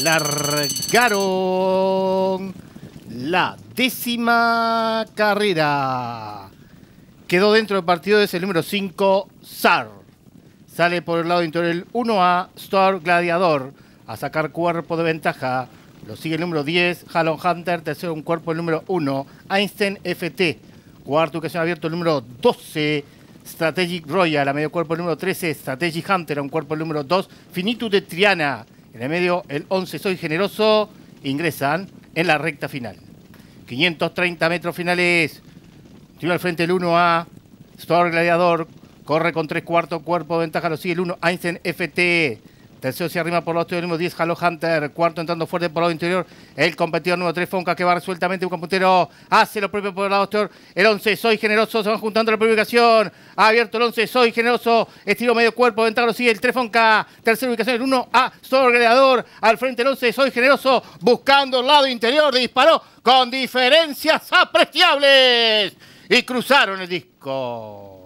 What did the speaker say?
largaron la décima carrera. Quedó dentro del partido, es el número 5, SAR. Sale por el lado interior el 1A, Star Gladiador, a sacar cuerpo de ventaja. Lo sigue el número 10, halon Hunter. Tercero, un cuerpo el número 1, Einstein FT. Cuarto, que se ha abierto el número 12, Strategic Royal. A medio cuerpo el número 13, Strategic Hunter. A un cuerpo el número 2, Finitu de Triana. En el medio, el 11 Soy Generoso ingresan en la recta final. 530 metros finales. Tiene al frente el 1A. Star Gladiador corre con tres cuartos cuerpo. Ventaja lo sigue el 1 Einstein FT. Tercero se arrima por los el número 10, Halo Hunter. Cuarto entrando fuerte por el lado interior. El competidor número 3, Fonca, que va resueltamente. Un puntero hace lo propio por el lado exterior. El 11, Soy Generoso. Se va juntando la publicación. Ha abierto el 11, Soy Generoso. estilo medio cuerpo. Dentro lo sigue el 3, Fonca. Tercera ubicación, el 1, A, Sorgreador. Al frente el 11, Soy Generoso. Buscando el lado interior. Disparó con diferencias apreciables. Y cruzaron el disco.